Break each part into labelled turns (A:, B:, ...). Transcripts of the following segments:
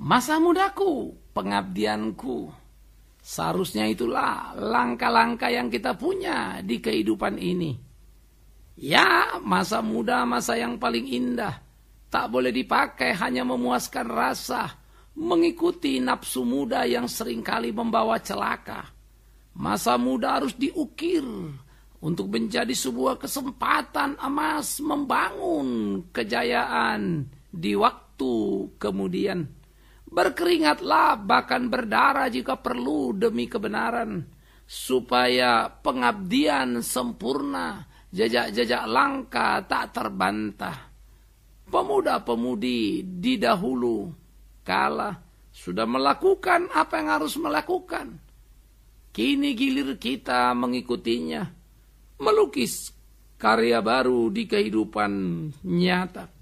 A: Masa mudaku, pengabdianku. Seharusnya itulah langkah-langkah yang kita punya di kehidupan ini. Ya, masa muda masa yang paling indah. Tak boleh dipakai hanya memuaskan rasa. Mengikuti nafsu muda yang seringkali membawa celaka. Masa muda harus diukir untuk menjadi sebuah kesempatan emas membangun kejayaan di waktu kemudian. Berkeringatlah bahkan berdarah jika perlu demi kebenaran. Supaya pengabdian sempurna, jejak-jejak langka tak terbantah. Pemuda-pemudi di dahulu kala sudah melakukan apa yang harus melakukan. Kini gilir kita mengikutinya, melukis karya baru di kehidupan nyata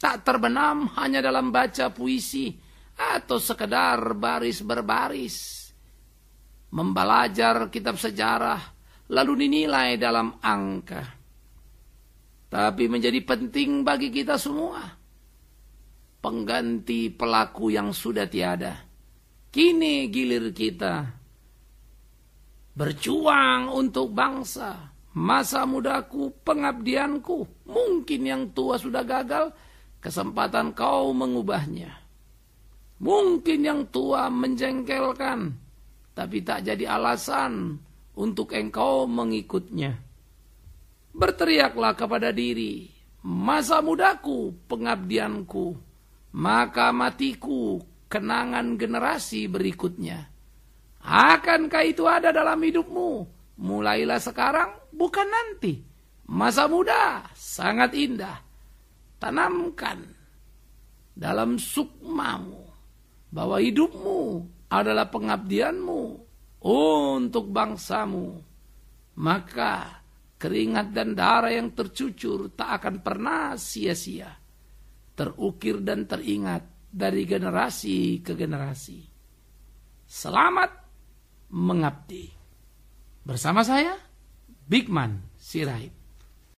A: tak terbenam hanya dalam baca puisi atau sekedar baris berbaris. Membelajar kitab sejarah lalu dinilai dalam angka. Tapi menjadi penting bagi kita semua. Pengganti pelaku yang sudah tiada. Kini gilir kita berjuang untuk bangsa. Masa mudaku, pengabdianku, mungkin yang tua sudah gagal, kesempatan kau mengubahnya. Mungkin yang tua menjengkelkan, tapi tak jadi alasan untuk engkau mengikutnya. Berteriaklah kepada diri, masa mudaku pengabdianku, maka matiku kenangan generasi berikutnya. Akankah itu ada dalam hidupmu? Mulailah sekarang, bukan nanti. Masa muda sangat indah Tanamkan dalam sukmamu bahwa hidupmu adalah pengabdianmu untuk bangsamu. Maka keringat dan darah yang tercucur tak akan pernah sia-sia. Terukir dan teringat dari generasi ke generasi. Selamat mengabdi. Bersama saya, Bigman Sirait.